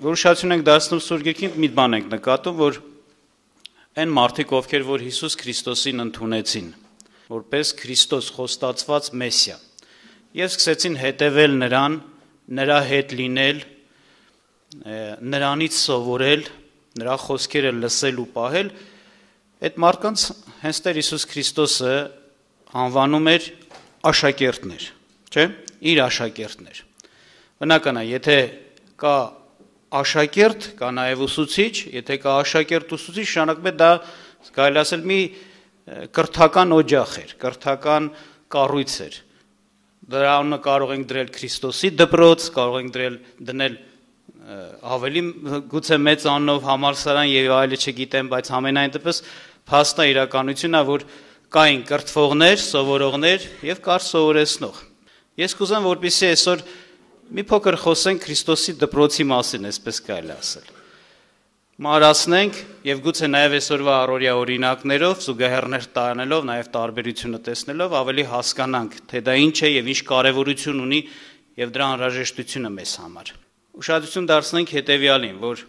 որոշացություն ենք դարձնում Սուրբ Գիրքին, մի բան ենք նկատում, որ այն մարդիկ, ովքեր որ Հիսուս Քրիստոսին ընդունեցին, որպես Քրիստոս խոստացված Մեսիա, եւ սկսեցին հետեւել նրան, նրա հետ լինել, նրանից սովորել, նրա խոսքերը լսել ու պահել, այդ մարդկանց հենց Տեր Հիսուս Քրիստոսը անվանում էր աշակերտներ, չէ՞, իր աշակերտներ։ Բնական է, եթե կա աշակերտ կա նաև ուսուցիչ, եթե կա աշակերտ ուսուցիչ, շանակում է դա կարելի ասել մի կրթական օջախ էր, կրթական կառույց էր։ Դրանը կարող ենք դրել Քրիստոսի դպրոց, կարող ենք դրել դնել ավելի գուցե մեծ աննով համալսարան եւ այլը չգիտեմ, բայց ամենայն դեպս փաստն է իրականությունն է, որ կային կրթվողներ, սովորողներ եւ կար սովորեցնող։ Ես կուզեմ, որպեսզի այսօր որ Մի փոքր խոսենք Քրիստոսի դպրոցի մասին, այսպես կարելի ասել։ Մարացնենք եւ գուցե նաեւ այսօրվա առօրյա օրինակներով զուգահեռներ տանելով, նաեւ տարբերությունը տեսնելով ավելի հասկանանք, թե դա ինչ է եւ ինչ կարեւորություն ունի եւ դրա անհրաժեշտությունը մեզ համար։ Ուշադրություն դարձնենք հետեւյալին, որ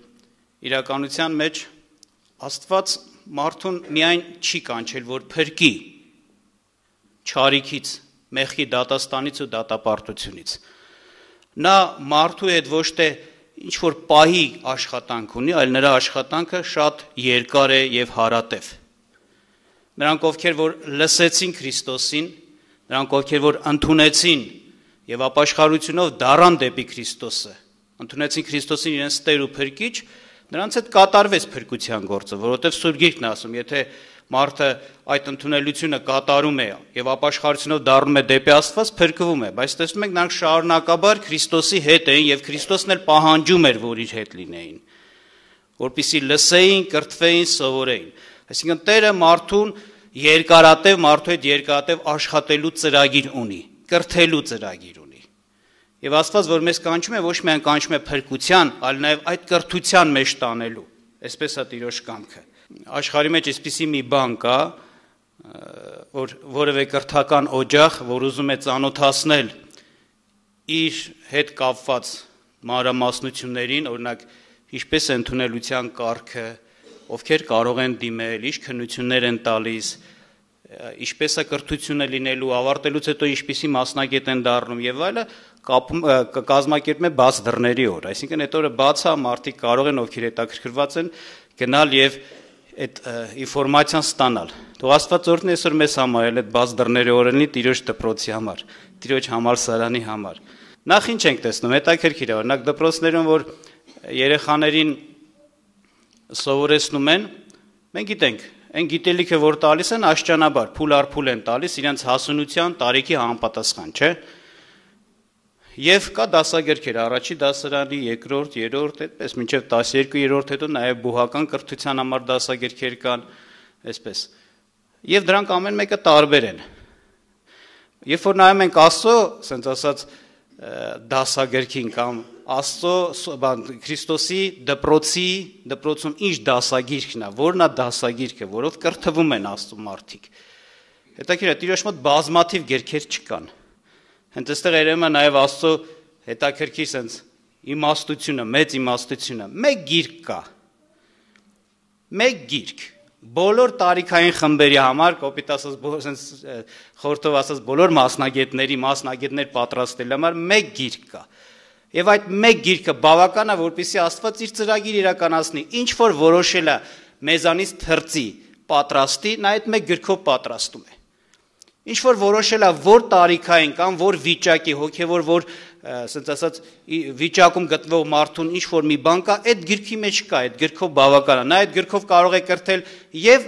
իրականության մեջ Աստված մարդուն միայն չի կանչել, որ փրկի չարիքից, մեղքի դատաստանից ու դատապարտությունից։ դա Նա մարդու հետ ոչ թե ինչ որ պահի աշխատանք ունի, այլ նրա աշխատանքը շատ երկար է եւ հարատև։ Նրանք ովքեր որ լսեցին Քրիստոսին, նրանք ովքեր որ ընդունեցին եւ ապաշխարությունով դառան դեպի Քրիստոսը, ընդունեցին Քրիստոսին իրենց Տեր ու Փրկիչ, նրանց հետ կատարվեց փրկության գործը, որովհետև Սուրբ Գիրքն ասում, եթե մարդը այդ ընդունելությունը կատարում է եւ ապաշխարությունով դառնում է դեպի Աստված, փրկվում է, բայց տեսնում ենք նրանք շարունակաբար Քրիստոսի հետ էին եւ Քրիստոսն էլ պահանջում էր, որ իր հետ լինեին, որpիսի լսեին, կրթվեին, սովորեին։ Այսինքն Տերը մարդուն երկարատև մարդու հետ երկարատև աշխատելու ծրագիր ունի, կրթելու ծրագիր ունի։ Եվ Աստված, որ մեզ կանչում է, ոչ միայն կանչում է փրկության, այլ նաև այդ կրթության մեջ տանելու։ Այսպես է Տիրոջ կամքը աշխարհի մեջ այսպիսի մի բան կա, որ որևէ կրթական օջախ, որ ուզում է ճանոթացնել իր հետ կապված մանրամասնություններին, օրինակ, ինչպես է ընդունելության կարգը, ովքեր կարող են դիմել, ինչ քննություններ են տալիս, ինչպես է կրթությունը լինելու, ավարտելուց հետո ինչպիսի մասնագետ են դառնում եւ այլը, կապում կազմակերպում է բաց դռների օր, այսինքն այդ օրը բաց է, մարդիկ կարող են, ովքեր հետաքրքրված են, գնալ եւ և այդ ինֆորմացիան ստանալ։ Թող Աստվածորդն այսօր մեզ համար էլ այդ բաց դռների օրենի տիրոջ դպրոցի համար, տիրոջ համալսարանի համար։ Նախ ինչ ենք տեսնում, հետաքրքիր է, օրինակ դպրոցներում որ երեխաներին սովորեցնում են, մենք գիտենք, այն գիտելիքը որ տալիս են աշճանաբար, փուլ առ փուլ են տալիս իրենց հասունության, տարիքի համապատասխան, չէ՞։ Եվ կա դասագրքեր, առաջի դասարանի, երկրորդ, երրորդ, այդպես մինչև 12-րդ, հետո նաև բուհական կրթության համար դասագրքեր կան, այսպես։ Եվ դրանք ամեն մեկը տարբեր են։ Երբ որ նայում ենք Աստծո, ասենց ասած, դասագրքին կամ Աստծո, բան Քրիստոսի դպրոցի, դպրոցում ինչ դասագիրքն է, որն է դասագիրքը, որով կրթվում են Աստծո մարդիկ։ Հետաքրքիր է, Տիրոջ մոտ բազմաթիվ գրքեր չկան։ Ա, Հենց այստեղ երեմը նաև Աստծո հետաքրքիր sense իմաստությունը, մեծ իմաստությունը։ Մեկ գիրք կա։ Մեկ գիրք բոլոր տարիքային խմբերի համար, կոպիտ ասած, բոլոր sense խորտով ասած, բոլոր մասնագետների, մասնագետներ պատրաստելու համար մեկ գիրք կա։ Եվ այդ մեկ գիրքը բավական է, որպեսզի Աստված իր ծրագիր իրականացնի, ինչ որ որոշել է մեզանից թրծի, պատրաստի, նա այդ մեկ գրքով պատրաստում է։ Ինչ որ որոշելա որ տարիքային կամ որ վիճակի հոգևոր որ ասենց ասած վիճակում գտնվող մարդուն ինչ որ մի բան կա, այդ գրքի մեջ կա, այդ գրքով բավական է։ Նա այդ գրքով կարող է կրթել եւ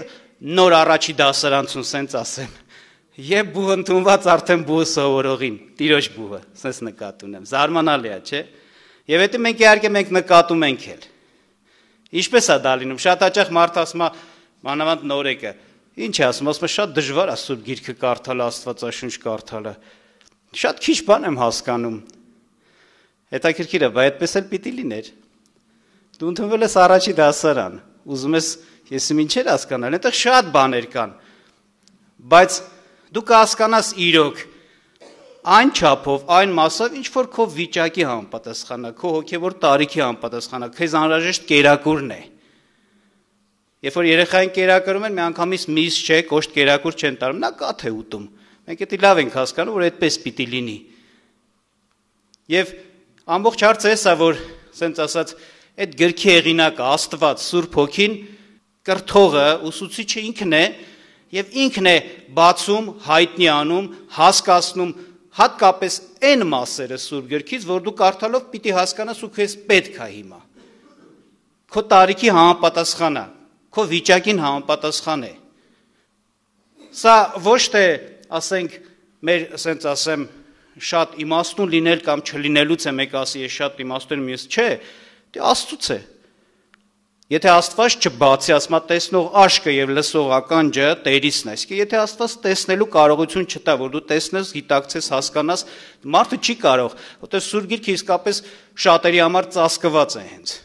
նոր առաջի դասարանցուն, ասենց ասեմ։ Եվ բուհ ընդունված արդեն բուհ սովորողին, տիրոջ բուհը, ասես նկատ ունեմ։ Զարմանալի է, չէ՞։ Եվ եթե մենք իհարկե մենք նկատում ենք էլ։ Ինչպես է դա լինում։ Շատ հաճախ մարդ ասում է, մանավանդ նորեկը, Ինչ է ասում, ասում է շատ դժվար է Սուրբ Գիրքը կարդալը, Աստվածաշունչ կարդալը։ Շատ քիչ բան եմ հասկանում։ Հետաքրքիր է, բայց այդպես էլ պիտի լիներ։ Դու ընդունվել ես առաջի դասարան, ուզում ես ես ինչեր հասկանալ, այնտեղ շատ բաներ կան։ Բայց դու կհասկանաս իրոք այն չափով, այն մասով, ինչ որ քո վիճակի համապատասխանա, քո հոգևոր տարիքի համապատասխանա, քեզ անհրաժեշտ կերակուրն է։ կերակուր Երբ որ երեխային կերակրում են, մի անգամից միս չէ, կոշտ կերակուր չեն տարում, նա կաթ է ուտում։ Մենք էդի լավ ենք հասկանում, որ այդպես պիտի լինի։ Եվ ամբողջ հարցը էս է, որ ասենց ասած, այդ գրքի հեղինակը Աստված, Սուրբ Հոգին, կրթողը, ուսուցիչը ինքն է, եւ ինքն է բացում, հայտնի անում, հասկացնում հատկապես այն մասերը Սուրբ գրքից, որ դու կարդալով պիտի հասկանաս ու քեզ պետք է հիմա։ Քո տարիքի համապատասխանա քո վիճակին համապատասխան է։ Սա ոչ թե, ասենք, մեր, ասենց ասեմ, շատ իմաստուն լինել կամ չլինելուց է մեկ ասի, ես շատ իմաստուն եմ, ես չէ, դե Աստծուց է։ Եթե Աստված չբացի, ասма տեսնող աշկը եւ լսող ականջը Տերիսն է։ Իսկ եթե Աստված տեսնելու կարողություն չտա, որ դու տեսնես, գիտակցես, հասկանաս, մարդը չի կարող, որտեղ Սուրբ Գիրքը իսկապես շատերի համար ծածկված է հենց։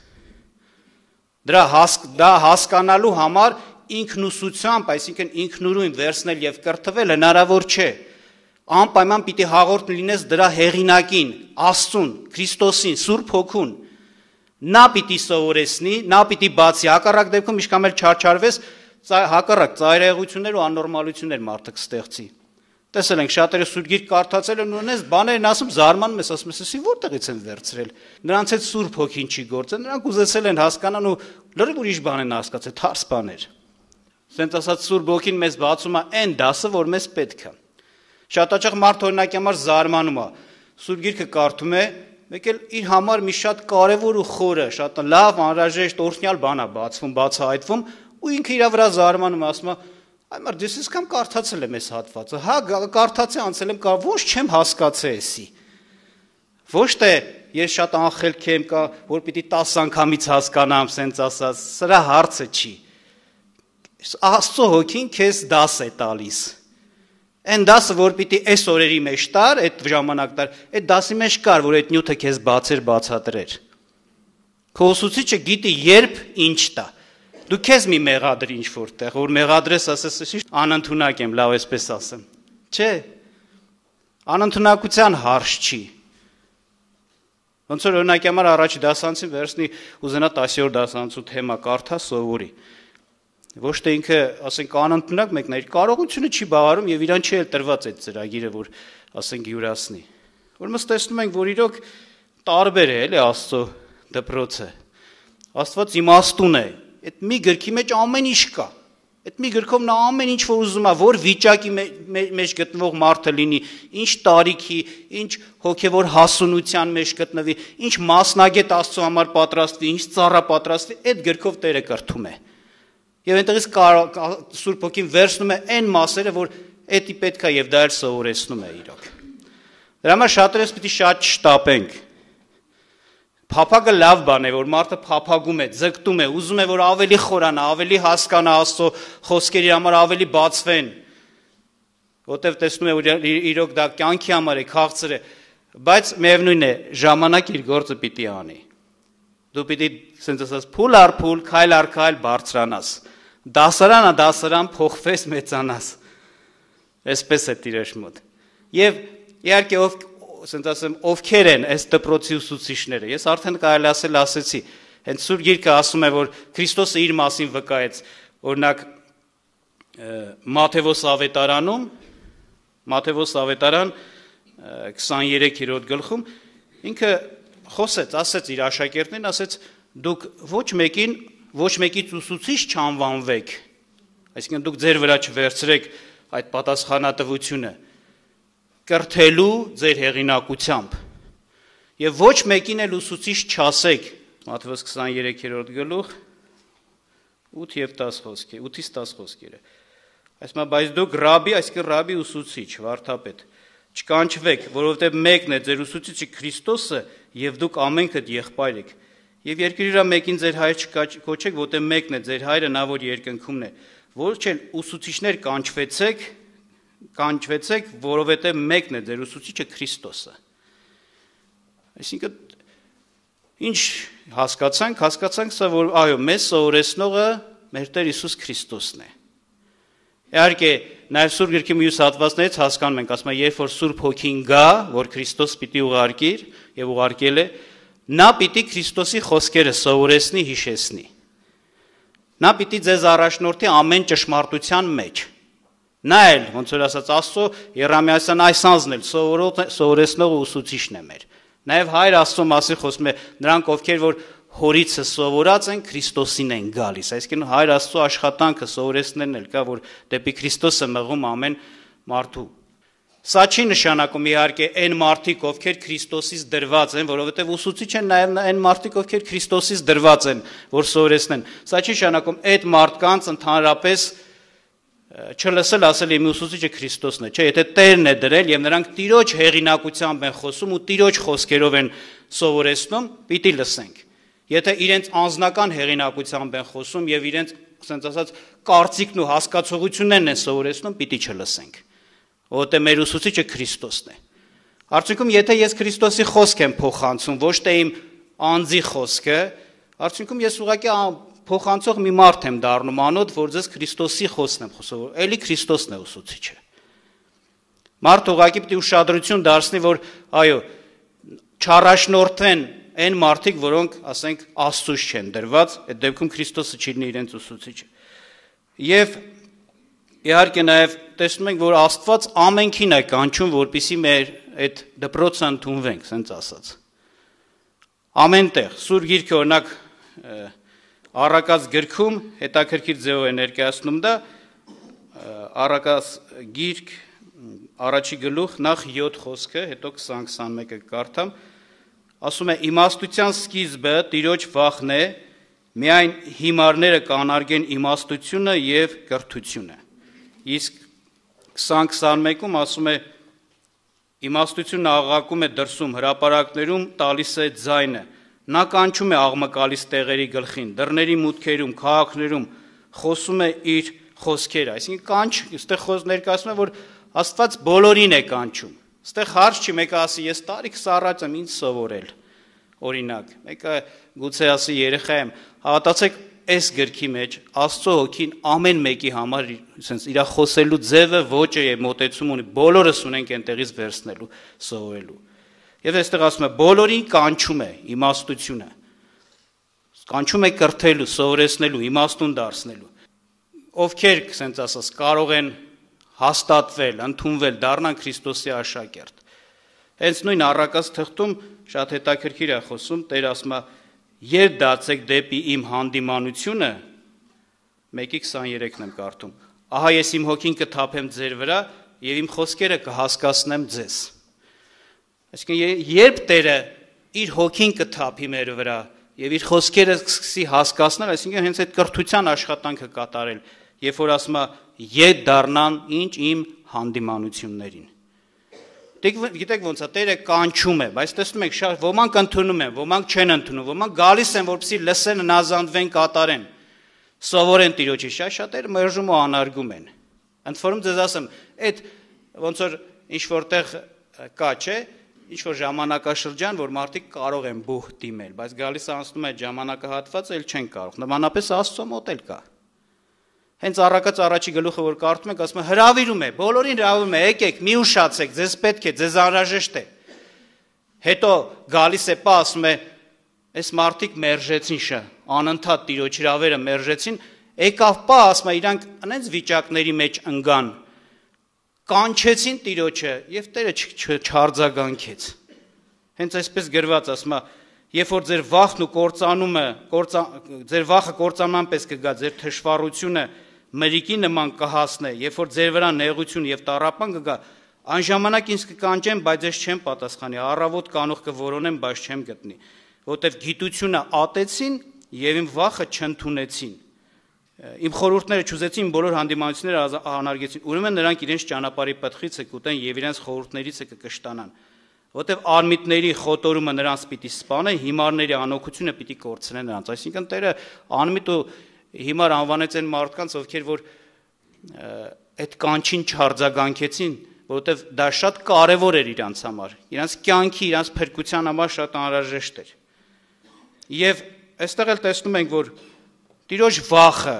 Դրա հասկ, դա հասկանալու համար ինքնուսությամբ, այսինքն ինքնուրույն վերցնել եւ կրթվել հնարավոր չէ։ Անպայման պիտի հաղորդ լինես դրա հեղինակին, Աստծուն, Քրիստոսին, Սուրբ Հոգուն։ Նա պիտի սովորեսնի, նա պիտի բացի, հակառակ դեպքում իշքամ էլ չարչարվես, հակառակ ծայրահեղություններ ու աննորմալություններ մարդը կստեղծի։ Տեսել ենք շատերը Սուրբ Գիրք կարդացել են ու նենց բաներ են ասում զարմանում ես, ասում ես, «Սի որտեղից են վերցրել»։ Նրանց այդ Սուրբ Հոգին չի գործը, նրանք ուզեցել են հասկանան ու լրիվ ուրիշ բան են հասկացել, թարս բաներ։ Սենց ասած Սուրբ Հոգին մեզ բացում է այն դասը, որ մեզ պետք է։ Շատ հաճախ մարդ օրինակ համար զարմանում է։ Սուրբ Գիրքը կարդում է, մեկ էլ իր համար մի շատ կարևոր ու խորը, շատ լավ, անհրաժեշտ օրհնյալ բան է բացվում, բացահայտվում ու ինքը իր վրա զարմանում ասում է, Այմար դես ես կամ կարդացել եմ այս հատվածը։ Հա, կարդացի անցել եմ, կա ոչ չեմ հասկացել էսի։ Ոչ թե ես շատ անխելք եմ, կա որ պիտի 10 անգամից հասկանամ, սենց ասած, սրա հարցը չի։ Աստծո հոգին քեզ դաս է տալիս։ Այն դասը, որ պիտի այս օրերի մեջ տար, այդ ժամանակ տար, այդ դասի մեջ կար, որ այդ նյութը քեզ բացեր, բացատրեր։ Քո ուսուցիչը գիտի երբ ինչ տա դու քեզ մի մեղադրի ինչ որտեղ, որ մեղադրես ասես, ինչ անընդունակ եմ, լավ էսպես ասեմ։ Չէ։ Անընդունակության հարց չի։ Ոնց որ օրինակ համար առաջ դասանցին վերցնի ուզենա 10-րդ դասանցու թեմա կարդա սովորի։ Ոչ թե ինքը, ասենք, անընդունակ մեկն է, կարողությունը չի բավարարում եւ իրան չի էլ տրված այդ ծրագիրը, որ ասենք յուրացնի։ Ուրեմն տեսնում ենք, որ իրոք տարբեր է, էլի Աստծո դպրոցը։ Աստված իմաստուն է, այդ մի գրքի մեջ ամեն ինչ կա։ Այդ մի գրքով նա ամեն ինչ որ ուզում է, որ վիճակի մեջ գտնվող մարդը լինի, ինչ տարիքի, ինչ հոգևոր հասունության մեջ գտնվի, ինչ մասնագետ Աստծո համար պատրաստվի, ինչ ծառա պատրաստվի, այդ գրքով Տերը կրթում է։ Եվ այնտեղից Սուրբ Հոգին վերցնում է այն մասերը, որ էդի պետք է եւ դա էլ սովորեցնում է իրոք։ Դրա համար շատերս պիտի շատ շտապենք Փափագը լավ բան է, որ մարդը փափագում է, ձգտում է, ուզում է, որ ավելի խորանա, ավելի հասկանա Աստծո խոսքերի համար, ավելի բացվեն։ Որտեւ տեսնում է, որ իրոք դա կյանքի համար է, քաղցր է, բայց միևնույն է, ժամանակ իր գործը պիտի անի։ Դու պիտի ասենց ասած փուլ առ փուլ, քայլ առ քայլ բարձրանաս։ Դասարանա դասարան փոխվես մեծանաս։ Այսպես է Տիրոջ մոտ։ Եվ իհարկե ով ասենց ասեմ, ովքեր են այս դպրոցի ուսուցիչները։ Ես արդեն կարելի ասել ասեցի, հենց Սուրբ Գիրքը ասում է, որ Քրիստոսը իր մասին վկայեց, օրինակ Մատթեոս ավետարանում, Մատթեոս ավետարան 23-րդ գլխում ինքը խոսեց, ասեց իր աշակերտներին, ասեց դուք ոչ մեկին, ոչ մեկից ուսուցիչ չանվանվեք։ Այսինքն դուք ձեր վրա չվերցրեք այդ պատասխանատվությունը։ չվ կրթելու ձեր հեղինակությամբ։ Եվ ոչ մեկին էլ ուսուցիչ չասեք, Մատթեոս 23-րդ գլուխ 8 եւ 10 խոսքի, 8-ից 10 խոսքերը։ Այսինքն, բայց դուք ռաբի, այսինքն ռաբի ուսուցիչ, վարդապետ, չկանչվեք, որովհետեւ մեկն է ձեր ուսուցիչը Քրիստոսը, եւ դուք ամենքդ եղբայր եք։ Եվ երկրի վրա մեկին ձեր հայր չկոչեք, որտեղ մեկն է ձեր հայրը, նա որ երկնքումն է։ Ոչ էլ ուսուցիչներ կանչվեցեք, կանչվեցեք, որովհետև մեկն է ձեր ուսուցիչը Քրիստոսը։ Այսինքն ինչ հասկացանք, հասկացանք սա որ այո, մեզ սովորեցնողը մեր Տեր Հիսուս Քրիստոսն է։ Իհարկե, նաև Սուրբ Գրքի մյուս հատվածներից հասկանում ենք, ասում է, երբ որ Սուրբ Հոգին գա, որ Քրիստոս պիտի ուղարկիր եւ ուղարկել է, նա պիտի Քրիստոսի խոսքերը սովորեսնի, հիշեսնի։ Նա պիտի ձեզ առաջնորդի ամեն ճշմարտության մեջ։ Նա էլ, ոնց որ ասած Աստծո Երամիասյան այս անձն էլ սովորեցնող ու ուսուցիչն է մեր։ Նաև հայր Աստծո մասին խոսում է նրանք, ովքեր որ հորիցը սովորած են Քրիստոսին են գալիս։ Այսինքն հայր Աստծո աշխատանքը սովորեցնելն էլ կա, որ դեպի Քրիստոսը մղում ամեն մարդու։ Սա չի նշանակում իհարկե այն մարդիկ, ովքեր Քրիստոսից դրված են, որովհետև ուսուցիչ են նաև այն մարդիկ, ովքեր Քրիստոսից դրված են, որ սովորեցնեն։ Սա չի նշանակում այդ մարդկանց ընդհանրապես չլսել ասել իմ ուսուցիչը Քրիստոսն է, չէ, եթե Տերն է դրել եւ նրանք Տիրոջ հեղինակությամբ են խոսում ու Տիրոջ խոսքերով են սովորեցնում, պիտի լսենք։ Եթե իրենց անznական հեղինակությամբ են խոսում եւ իրենց, ասենց ասած, կարծիքն ու հասկացողություններն են սովորեցնում, պիտի չլսենք։ Որտե մեր ուսուցիչը Քրիստոսն է։ Արդյունքում, եթե ես Քրիստոսի խոսք եմ փոխանցում, ոչ թե իմ անձի խոսքը, արդյունքում ես ուղղակի փոխանցող մի մարդ եմ դառնում անոթ, որ ձեզ Քրիստոսի խոսն եմ խոսում, էլի Քրիստոսն է ուսուցիչը։ Մարդ ուղակի պետք է ուշադրություն դարձնի, որ այո, չառաշնորթեն այն մարդիկ, որոնք, ասենք, Աստծուց չեն դրված, այդ դեպքում Քրիստոսը չի լինի իրենց ուսուցիչը։ Եվ իհարկե նաև տեսնում ենք, որ Աստված ամենքին է կանչում, որպիսի մեր այդ դպրոցը ընդունվենք, ասենց ասած։ Ամենտեղ, Սուրբ Գիրքը օրինակ առակած գրքում հետաքրքիր ձևով է ներկայացնում դա առակած գիրք առաջի գլուխ նախ 7 խոսքը, հետո 20-21-ը կարդամ, ասում է իմաստության սկիզբը տիրոջ վախն է, միայն հիմարները կանարգեն իմաստությունը եւ կրթությունը։ Իսկ 20-21-ում ասում է իմաստությունը աղակում է դրսում հրաապարակներում, տալիս է ձայնը։ Նա կանչում է աղմկալից տեղերի գլխին, դռների մուտքերում, քաղաքներում խոսում է իր խոսքերը, այսինքն կանչ, այստեղ խոս ներկայացնում է, որ Աստված բոլորին է կանչում։ Այստեղ հարց չի, մեկը ասի, ես տարիքս առաջ եմ ինձ սովորել, օրինակ։ Մեկը գուցե ասի երեխա եմ, հավատացեք, այս գրքի մեջ Աստծո հոգին ամեն մեկի համար sense իր խոսելու ձևը ոճը է մոտեցում ունի բոլորս ունենք այնտեղից վերցնելու սովորելու Եվ այստեղ ասում է բոլորին կանչում է իմաստությունը։ Կանչում է կրթելու, սովորեցնելու, իմաստուն դարձնելու։ Ովքեր, ասենց ասած, կարող են հաստատվել, ընդունվել, դառնան Քրիստոսի աշակերտ։ Հենց նույն առակած թղթում շատ հետաքրքիր է խոսում Տեր ասում է. «Երբ դարձեք դեպի իմ հանդիմանությունը» 1:23-ն եմ կարդում։ «Ահա ես իմ հոգին կթափեմ ձեր վրա եւ իմ խոսքերը կհասկացնեմ ձեզ»։ Այսինքն երբ Տերը իր հոգին կթափի մեր վրա եւ իր խոսքերը սկսի հասկացնել, այսինքն հենց այդ կրթության աշխատանքը կատարել, երբ որ ասում է ետ դառնան ինչ իմ հանդիմանություններին։ Դեք գիտեք ոնց է Տերը կանչում է, բայց տեսնում եք շատ ոմանք ընդունում են, ոմանք չեն ընդունում, ոմանք գալիս են որպեսի լսեն, հնազանդվեն, կատարեն։ Սովորեն Տիրոջի շատ շատեր մերժում ու անարգում են։ Ընդ որում ձեզ ասեմ, այդ ոնց որ ինչ որտեղ կա, չէ՞, ինչ որ ժամանակաշրջան, որ մարդիկ կարող են բուխ դիմել, բայց գալիս անցնում է ժամանակահատվածը, ել չեն կարող։ Նմանապես Աստծո մոտ էլ կա։ Հենց առակած առաջի գլուխը որ կարդում եք, ասում է հրավիրում է, բոլորին հրավիրում է, եկեք, մի ուշացեք, ձեզ պետք է, ձեզ անհրաժեշտ է։ Հետո գալիս է պա ասում է, այս մարդիկ մերժեցին շը, անընդհատ տիրոջ հրավերը մերժեցին, եկավ պա ասում է, իրանք անենց վիճակների մեջ ընկան, կանչեցին Տիրոջը եւ Տերը չարձագանքեց։ Հենց այսպես գրված ասում է. երբ որ ձեր վախն ու կործանումը, կործ ձեր վախը կործանման պես կգա, ձեր թշվառությունը մրիկի նման կհասնե, երբ որ ձեր վրա նեղություն եւ տարապան կգա, այն ժամանակ ինձ կկանչեն, բայց ես չեմ պատասխանի, առավոտ կանող կորոնեմ, բայց չեմ գտնի, որտեվ գիտությունը ատեցին եւ իմ վախը չընդունեցին։ Իմ խորհուրդները ճուզեցին բոլոր հանդիմանությունները հանարգեցին։ Ուրեմն նրանք իրենց ճանապարհի պատխիցը կուտեն եւ իրենց խորհուրդներիցը կկշտանան։ Որտեւ արմիտների խոտորումը նրանց պիտի սپانե, հիմարների անօքությունը պիտի կորցնեն նրանց։ Այսինքն Տերը արմիտ ու հիմար անվանեց այն մարդկանց, ովքեր որ այդ կանչին չարձագանքեցին, որովհետև դա շատ կարևոր էր իրանց համար։ Իրանց կյանքի, իրանց փրկության համար շատ անհրաժեշտ էր։ Եվ այստեղ էլ տեսնում ենք, որ Տիրոջ վախը,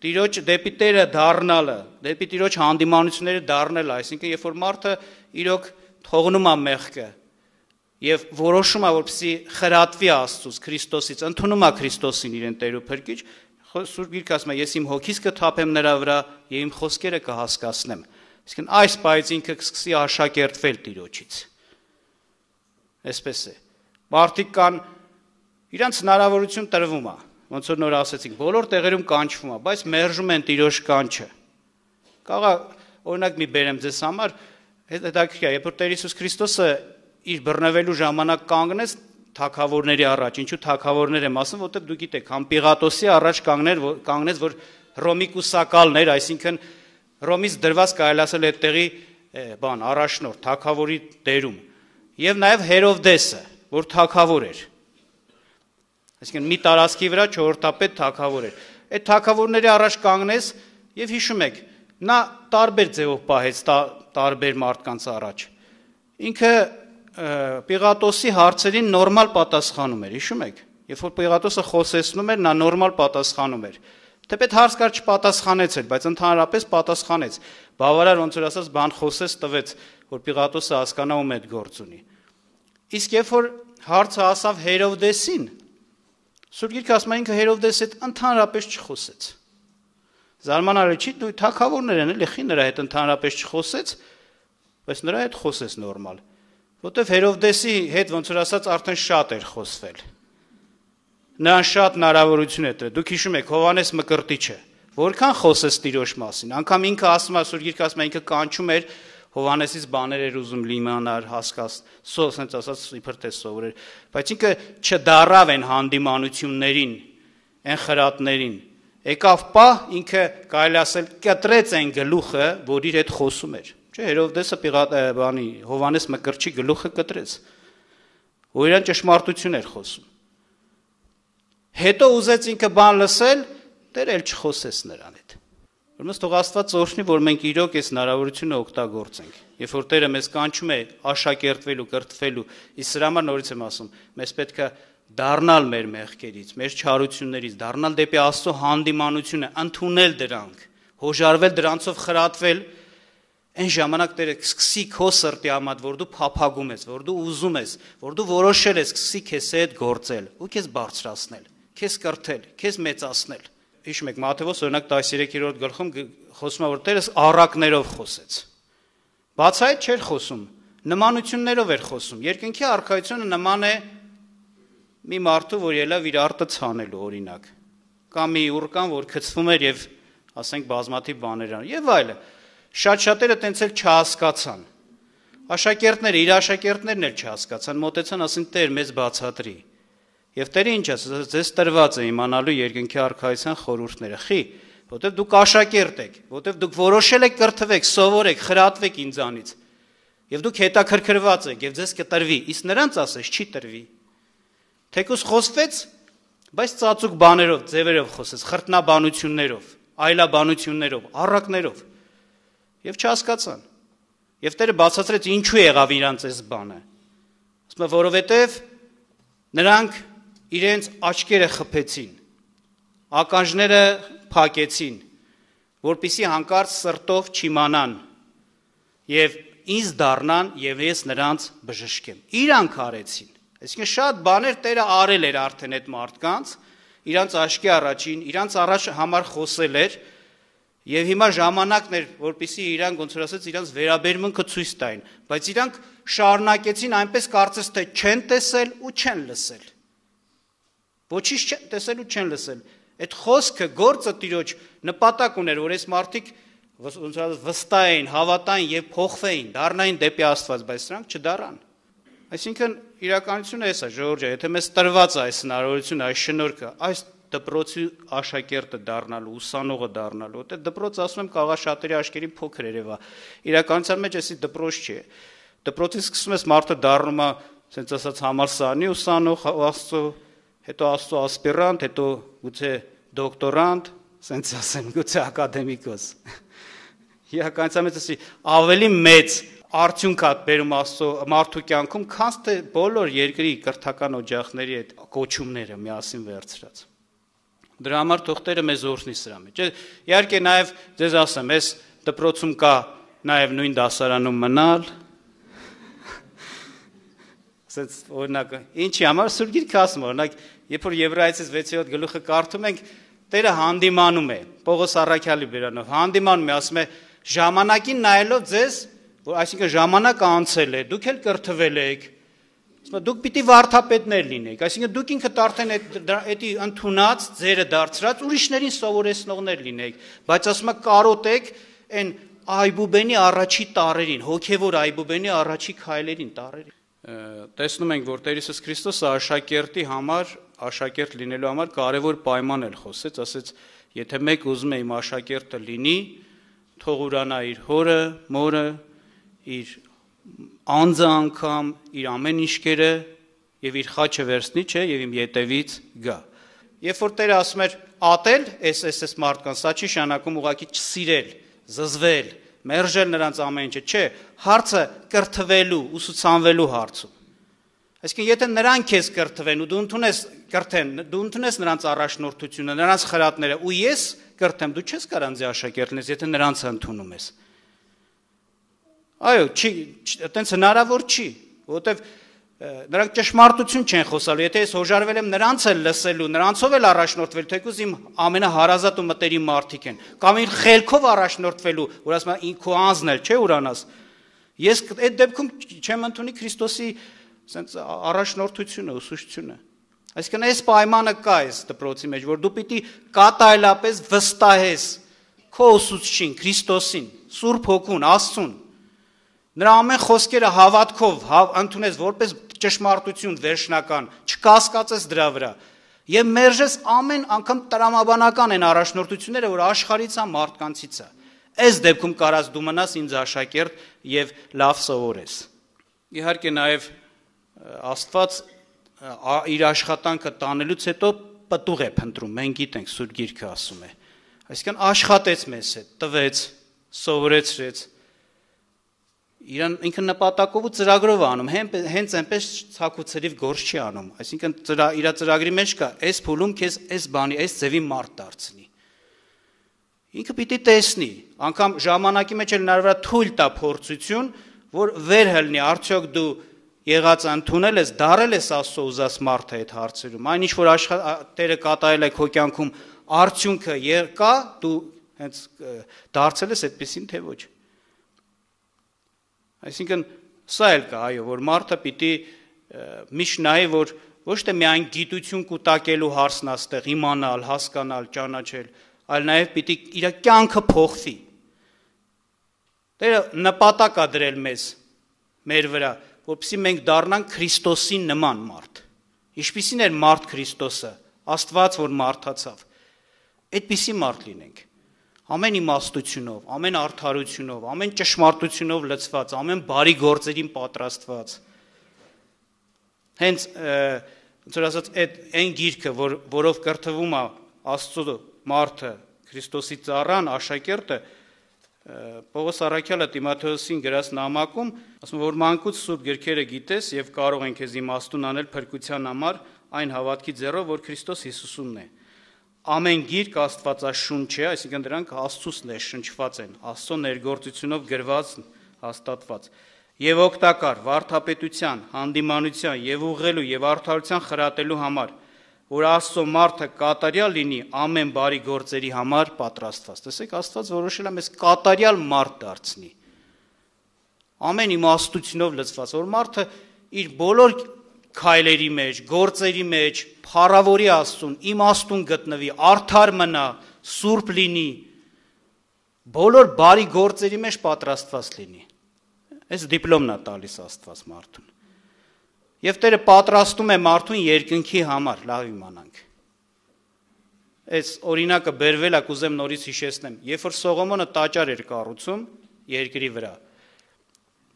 Տիրոջ դեպի Տերը դառնալը, դեպի Տիրոջ հանդիմանությունները դառնելը, այսինքն երբ որ մարդը իրոք թողնում է մեղքը եւ որոշում է որպեսի խրատվի Աստծուց, Քրիստոսից, ընդունում է Քրիստոսին իրեն Տեր ու Փրկիչ, Սուրբ Գիրքը ասում է, ես իմ հոգիս կթափեմ նրա վրա եւ իմ խոսքերը կհասկացնեմ։ Իսկն այս պայծ ինքը կսկսի աշակերտվել Տիրոջից։ Այսպես է։ Մարդիկ կան իրանց հնարավորություն տրվում է ոնց որ նոր ասեցինք, բոլոր տեղերում կանչվում է, բայց մերժում են տիրոջ կանչը։ Կարա օրինակ մի բերեմ ձեզ համար, հետաքրքիր է, երբ որ Տեր Հիսուս Քրիստոսը իր բռնվելու ժամանակ կանգնեց թակավորների առաջ, ինչու թակավորներ եմ ասում, որտեղ դու գիտեք, համ Պիղատոսի առաջ կանգներ, կանգնեց, որ Ռոմի կուսակալներ, այսինքն Ռոմից դրված կարելի ասել այդտեղի բան, առաջնորդ, թակավորի դերում։ Եվ նաև Հերովդեսը, որ թակավոր էր Այսինքն մի տարածքի վրա չորրորդապետ թակավոր էր։ Այդ թակավորների առաջ կանգնես եւ հիշում եք, նա տարբեր ձևով պահեց տարբեր մարդկանց առաջ։ Ինքը Պիղատոսի հարցերին նորմալ պատասխանում էր, հիշում եք։ Երբ որ Պիղատոսը խոսեցնում էր, նա նորմալ պատասխանում էր։ Թեպետ հարց կար չպատասխանեց էլ, բայց ընդհանրապես պատասխանեց։ Բավարար ոնց որ ասած բան խոսեց տվեց, որ Պիղատոսը հասկանա ում այդ գործ ունի։ Իսկ երբ որ հարցը հասավ Հերովդեսին, Սուրբ Գիրքը ասում է ինքը Հերովդես հետ ընդհանրապես չխոսեց։ Զարմանալի չի, դու թակավորներ են էլի խի նրա հետ ընդհանրապես չխոսեց, բայց նրա հետ խոսեց նորմալ։ Որտեվ Հերովդեսի հետ ոնց որ ասած արդեն շատ էր խոսվել։ Նրան շատ հնարավորություն է տրել։ Դուք հիշում եք Հովանես Մկրտիչը, որքան խոսեց Տիրոջ մասին, անգամ ինքը ասում է Սուրբ Գիրքը ասում է ինքը կանչում էր Հովանեսից բաներ էր ուզում լիմանար հասկաց, սո ասենց ասած իբր թե սովորեր, բայց ինքը չդարավ այն հանդիմանություններին, այն խրատներին։ Եկավ պա ինքը կարելի ասել կտրեց այն գլուխը, որ իր հետ խոսում էր։ Չէ, Հերովդեսը բանի Հովանես Մկրտչի գլուխը կտրեց։ Ու իրան ճշմարտություն էր խոսում։ Հետո ուզեց ինքը բան լսել, դեր էլ չխոսես նրան հետ։ Ուրեմն թող Աստված օրհնի, որ մենք իրոք այս հնարավորությունը օգտագործենք։ Երբ որ Տերը մեզ կանչում է աշակերտվելու, կրթվելու, իսկ սրա համար նորից եմ ասում, մեզ պետք է դառնալ մեր մեղքերից, մեր չարություններից, դառնալ դեպի Աստծո հանդիմանությունը, ընդունել դրանք, հոժարվել դրանցով խրատվել, այն ժամանակ Տերը կսկսի քո սրտի համար, որ դու փափագում ես, որ դու ուզում ես, որ դու որոշել ես, կսկսի քեզ հետ գործել ու քեզ բարձրացնել, քեզ կրթել, քեզ մեծացնել հիշում եք Մատթեոս օրինակ 13-րդ գլխում խոսում է որ Տերս առակներով խոսեց։ Բաց այդ չէր խոսում, նմանություններով էր խոսում։ Երկնքի արխայությունը նման է մի մարդու, որ ելավ իր արտը ցանելու օրինակ, կամ մի ուրկան, որ քծվում էր եւ ասենք բազմաթիվ բաներ անում եւ այլը։ Շատ-շատերը տենց էլ չհասկացան։ Աշակերտները իր աշակերտներն էլ չհասկացան, մտեցան ասին Տեր մեզ բացատրի։ Եվ Տերը ինչ ասաց, ձեզ տրված է իմանալու երկնքի արքայության խորհուրդները։ Խի, որտեվ դուք աշակերտ եք, որտեվ դուք որոշել եք կրթվեք, սովորեք, խրատվեք ինձանից։ Եվ դուք հետաքրքրված եք եւ ձեզ կտրվի, իսկ նրանց ասես չի տրվի։ Թեկուս խոսվեց, բայց ծածուկ բաներով, ձևերով խոսեց, խրտնաբանություններով, այլաբանություններով, առակներով։ Եվ չհասկացան։ Եվ Տերը բացատրեց ինչու եղավ իրանց այս բանը։ Ասում է, որովհետեւ նրանք իրենց աչքերը խփեցին, ականջները փակեցին, որpիսի հանկարծ սրտով չիմանան եւ ինձ դառնան եւ ես նրանց բժշկեմ։ Իրանք արեցին։ Այսինքն շատ բաներ Տերը արել էր արդեն այդ մարդկանց, իրանց աչքի առաջին, իրանց առաջ համար խոսել էր, Եվ հիմա ժամանակն էր, որpիսի իրանք ոնց որ ասած իրանք վերաբերմունքը ցույց տային, բայց իրանք շարունակեցին այնպես կարծես թե չեն տեսել ու չեն լսել։ Ոչինչ չեն տեսելու, չեն լսել։ Այդ խոսքը գործը տիրոջ նպատակ ուներ, որ այս մարդիկ վստահային, հավատային եւ փոխվեին, դառնային դեպի Աստված, բայց սրանք չդառան։ Այսինքն իրականությունը էս է, Ժորժա, եթե մեզ տրված է այս հնարավորությունը, այս շնորհքը, այս դպրոցի աշակերտը դառնալու, ուսանողը դառնալու, որտեղ դպրոց ասում եմ կարողա շատերի աշկերին փոքր երևա։ Իրականության մեջ էսի դպրոց չի։ Դպրոցից սկսում ես մարդը դառնում է, ասենց ասած համալսարանի ուսանող, աստծո հետո աստո ասպիրանտ, հետո գուցե դոկտորանտ, սենց ասեմ, գուցե ակադեմիկոս։ Իրականացամից էսի ավելի մեծ արդյունք է բերում աստո մարդու կյանքում, քան թե բոլոր երկրի կրթական օջախների այդ կոչումները միասին վերցրած։ Դրա համար թողտերը մեզ օրհնի սրա մեջ։ Իհարկե նաև ձեզ ասեմ, այս դպրոցում կա նաև նույն դասարանում մնալ, Սենց օրինակ ինչի համար Սուրբ Գիրքը ասում, օրինակ, երբ որ Եբրայեցից 6-7 գլուխը կարդում ենք, Տերը հանդիմանում է Պողոս Առաքյալի բերանով, հանդիմանում է, ասում է ժամանակին նայելով ձեզ, որ այսինքն ժամանակը անցել է, դուք էլ կրթվել եք։ Ասում է դուք պիտի վարթապետներ լինեք, այսինքն դուք ինքդ արդեն այդ էդի ընդունած, ձերը դարձրած ուրիշներին սովորեցնողներ լինեք, բայց ասում է կարոտեք այն Այբուբենի առաջի տարերին, հոգևոր Այբուբենի առաջի քայլերին տարերին տեսնում ենք, որ Տեր Հիսուս Քրիստոսը աշակերտի համար, աշակերտ լինելու համար կարևոր պայման էլ խոսեց, ասեց, եթե մեկ ուզում է իմ աշակերտը լինի, թող ուրանա իր հորը, մորը, իր անձը անգամ, իր ամեն ինչերը եւ իր խաչը վերցնի, չէ, եւ իմ յետևից գա։ Երբ որ Տերը ասում էր ատել, էս էս էս մարդկանց, սա չի շանակում ուղակի չսիրել, զզվել, մերժել նրանց ամեն ինչը, չէ, հարցը կրթվելու, ուսուցանվելու հարցում։ Այսինքն եթե նրանք քեզ կրթվեն ու դու ընդունես կրթեն, դու ընդունես նրանց առաջնորդությունը, նրանց խրատները, ու ես կրթեմ, դու չես կարող անձի աշակերտ լինես, եթե նրանց ընդունում ես։ Այո, չի, այտենց հնարավոր չի, որովհետև նրանք ճշմարտություն չեն խոսալու։ Եթե ես հոժարվել եմ նրանց էլ լսելու, նրանցով էլ առաջնորդվել, թեկուզ իմ ամենահարազատ ու մտերի մարդիկ են, կամ իր խելքով առաջնորդվելու, որ ասում եմ ինքո անձն էլ չէ ուրանաս։ Ես այդ դեպքում չեմ ընդունի Քրիստոսի սենց առաջնորդությունը, ուսուցչությունը։ Այսինքն այս պայմանը կա այս դպրոցի մեջ, որ դու պիտի կատարելապես վստահես քո ուսուցչին, Քրիստոսին, Սուրբ Հոգուն, Աստծուն։ Նրա ամեն խոսքերը հավատքով հավ, ընդունես որպես ճշմարտություն վերջնական, չկասկածես դրա վրա։ Եվ մերժես ամեն անգամ տրամաբանական են առաջնորդությունները, որ աշխարից է, մարդկանցից է։ Այս դեպքում կարաս դու մնաս ինձ աշակերտ եւ լավ սովորես։ Իհարկե նաեւ Աստված իր աշխատանքը տանելուց հետո պտուղ է փնտրում։ Մենք գիտենք Սուրբ Գիրքը ասում է։ Այսինքն աշխատեց մեզ հետ, տվեց, սովորեցրեց, իրան ինքն նպատակով ու ծրագրով անում, հենց հենց այնպես ցակուցերիվ գործ չի անում։ Այսինքն ծրա իր ծրագրի մեջ կա, այս փուլում քեզ այս բանի, այս ձևի մարդ դարձնի։ Ինքը պիտի տեսնի, անկամ ժամանակի մեջ էլ նրա վրա թույլ տա փորձություն, որ վեր հելնի, արդյոք դու եղած ընդունել ես, դարել ես Աստծո ուզած մարդը այդ հարցերում։ Այն ինչ որ Տերը կատարել է քո կյանքում, արդյունքը եկա, դու հենց դարձել ես այդպեսին թե ոչ։ Ա, Այսինքն սա էլ կա, այո, որ մարդը պիտի միշտ նայի, որ ոչ թե միայն գիտություն կուտակելու հարցն աստեղ իմանալ, հասկանալ, ճանաչել, այլ նաև պիտի իր կյանքը փոխվի։ Տերը նպատակ ա դրել մեզ մեր վրա, որպեսզի մենք դառնանք Քրիստոսի նման մարդ։ Ինչպիսին էր մարդ Քրիստոսը, Աստված, որ մարդացավ։ Այդպիսի մարդ լինենք ամեն իմաստությունով, ամեն արդարությունով, ամեն ճշմարտությունով լցված, ամեն բարի գործերին պատրաստված։ Հենց ոնց որ ասած այդ այն գիրքը, որ որով կրթվում է Աստծո մարդը, Քրիստոսի ծառան, աշակերտը, Պողոս Արաքյալը Տիմոթեոսին գրած նամակում ասում որ մանկուց սուրբ գրքերը գիտես եւ կարող են քեզ իմաստուն անել փրկության համար այն հավատքի ձեռով, որ Քրիստոս Հիսուսումն է։ Ա, ամեն գիրք Աստվածաշունչ է, այսինքն դրանք Աստծուսն է շնչված են, Աստծո ներգործությունով գրված, հաստատված։ Եվ օգտակար վարդապետության, հանդիմանության եւ ուղղելու եւ արդարության խրատելու համար, որ Աստծո մարդը կատարյալ լինի ամեն բարի գործերի համար պատրաստված։ Տեսեք, Աստված որոշել է մեզ կատարյալ մարդ դարձնի։ Ամեն իմաստությունով լծված, որ մարդը իր բոլոր քայլերի մեջ, գործերի մեջ փառավորի Աստուն, իմաստուն գտնվի, արդար մնա, սուրբ լինի, բոլոր բարի գործերի մեջ պատրաստված լինի։ Այս դիպլոմն է տալիս Աստված մարդուն։ Եվ Տերը պատրաստում է մարդուն երկնքի համար, լավ իմանանք։ Այս օրինակը բերվել է, կուզեմ նորից հիշեցնեմ։ Երբ որ Սողոմոնը տաճար էր կառուցում երկրի վրա,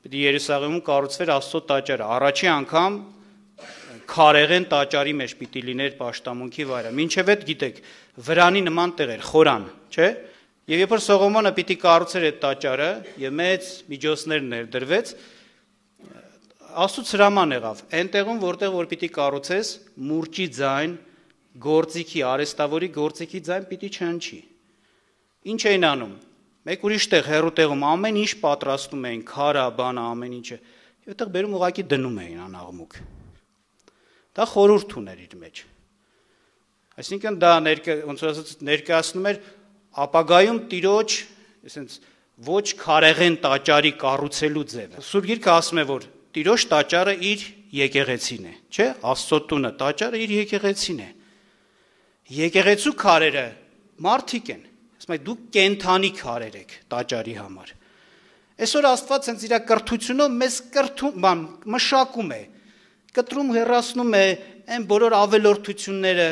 Պետք է Երուսաղեմում կառուցվեր Աստծո տաճարը։ Առաջի անգամ քարեղեն տաճարի մեջ պիտի լիներ աշտամունքի վայրը։ Մինչև այդ գիտեք, վրանի նման տեղ էր, խորան, չէ՞։ Եվ երբ որ Սողոմոնը պիտի կառուցեր այդ տաճարը եւ մեծ միջոցներ ներդրվեց, Աստուծո հրաման եղավ, այնտեղում որտեղ որ պիտի կառուցես, մուրճի ձայն, գործիքի, արեստավորի գործիքի ձայն պիտի չնչի։ Ինչ էին անում։ Մեկ ուրիշ տեղ հերոտեղում ամեն ինչ պատրաստում էին, քարա, բանը, ամեն ինչը։ Եվ այդտեղ բերում ուղակի դնում էին անաղմուկ։ Դա խորուրդ ուներ իր մեջ։ Այսինքն դա ներկա ոնց ասած ներկայացնում էր ապագայում տիրոջ, այսինքն ոչ քարեղեն տաճարի կառուցելու ձևը։ Սուրբ Գիրքը ասում է, որ տիրոջ տաճարը իր եկեղեցին է, չէ՞։ Աստծո տունը տաճարը իր եկեղեցին է։ Եկեղեցու քարերը մարդիկ են։ Ասում է դուք կենթանի քարեր եք տաճարի համար։ Այսօր Աստված հենց իր կրթությունով մեզ կրթում, բան, մշակում է, կտրում հերացնում է այն բոլոր ավելորդությունները։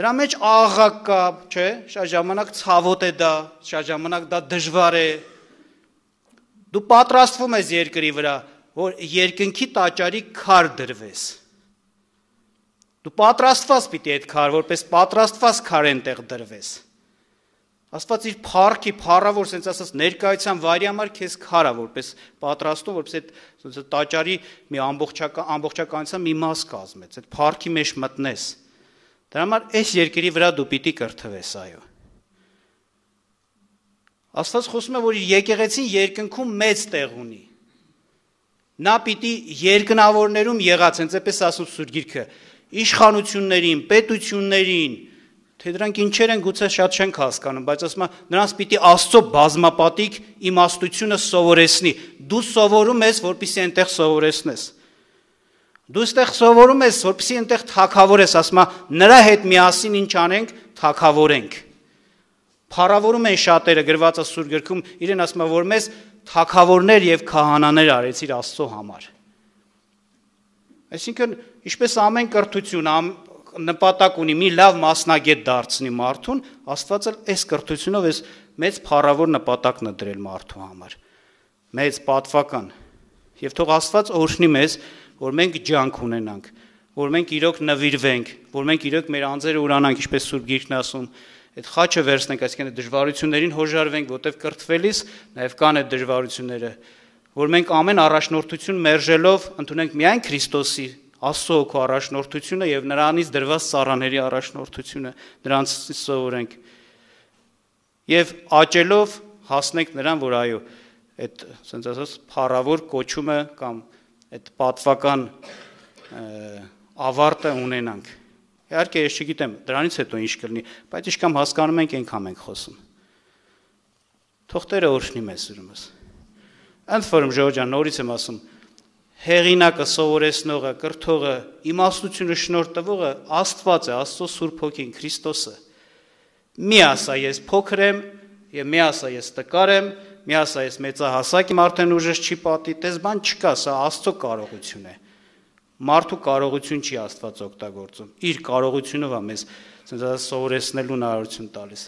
Դրա մեջ աղաղակ կա, չէ՞, շա ժամանակ ցավոտ է դա, շա ժամանակ դա դժվար է։ Դու պատրաստվում ես երկրի վրա, որ երկնքի տաճարի քար դրվես։ Դու պատրաստված պիտի այդ քար, որպես պատրաստված քար ենտեղ դրվես։ դրվես Աստված իր փառքի փառավոր sense ասած ներկայացան վարի համար քեզ քարա որպես պատրաստում որպես այդ sense տաճարի մի ամբողջական ամբողջականության մի մաս կազմեց այդ փառքի մեջ մտնես դրա համար այս երկրի վրա դու պիտի կրթվես այո Աստված խոսում է որ իր եկեղեցին երկնքում մեծ տեղ ունի նա պիտի երկնավորներում եղած sense էպես ասում սուրգիրքը իշխանություններին պետություններին թե դրանք ինչեր են գուցե շատ չենք հասկանում, բայց ասում եմ նրանց պիտի Աստծո բազմապատիկ իմաստությունը սովորեցնի։ Դու սովորում ես, որpիսի այնտեղ սովորեսնես։ Դու այդտեղ սովորում ես, որpիսի այնտեղ թակավորես, ասում եմ նրա հետ միասին ինչ անենք, թակավորենք։ Փառավորում են շատերը գրված է սուր գրքում, իրեն ասում է որ մեզ թակավորներ եւ քահանաներ արեցիր Աստծո համար։ Այսինքն, ինչպես ամեն կրթություն, ամ, նպատակ ունի մի լավ մասնագետ դարձնի մարդուն, Աստված էլ այս կրթությունով էս մեծ փառավոր նպատակն է դրել մարդու համար։ Մեծ պատվական։ Եվ թող Աստված օրհնի մեզ, որ մենք ջանք ունենանք, որ մենք իրոք նվիրվենք, որ մենք իրոք մեր անձերը ուրանանք, ինչպես Սուրբ Գիրքն ասում, այդ խաչը վերցնենք, այսինքն դժվարություններին հոժարվենք, որտեվ կրթվելիս նաև կան այդ դժվարությունները, որ մենք ամեն առաջնորդություն մերժելով ընդունենք միայն Քրիստոսի Աստծո հոգու առաջնորդությունը եւ նրանից դրված սառաների առաջնորդությունը դրանցից սովորենք։ Եվ աճելով հասնենք նրան, որ այո, այդ ասենց ասած փառավոր կոչումը կամ այդ պատվական ավարտը ունենանք։ Իհարկե ես չգիտեմ դրանից հետո ինչ կլինի, բայց ինչքան հասկանում ենք, այնքան ենք խոսում։ Թող Տերը օրհնի մեզ ուրեմն։ Ընդ որում Ժորջան նորից եմ ասում, հեղինակը սովորեցնողը, կրթողը, իմաստությունը շնորհտվողը Աստված է, Աստծո Սուրբ Հոգին Քրիստոսը։ Մի ասա ես փոքր եմ, եւ մի ասա ես տկար եմ, մի ասա ես մեծահասակ եմ, արդեն ուժս չի պատի, տես բան չկա, սա Աստծո կարողություն է։ Մարդու կարողություն չի Աստված օգտագործում։ Իր կարողությունով է մեզ ասենց ասած սովորեցնելու հնարավորություն տալիս։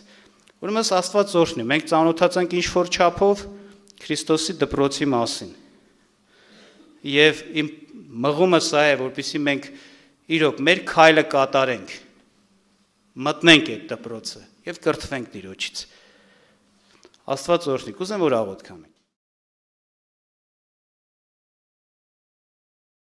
Ուրեմն Աստված օրհնի, մենք ծանոթացանք ինչ որ չափով Քրիստոսի դպրոցի մասին եւ իմ մղումը սա է, որpիսի մենք իրոք մեր քայլը կատարենք։ Մտնենք այդ դպրոցը եւ կրթվենք Տիրոջից։ Աստված օրհնի։ Կուզեմ որ աղոթք անենք։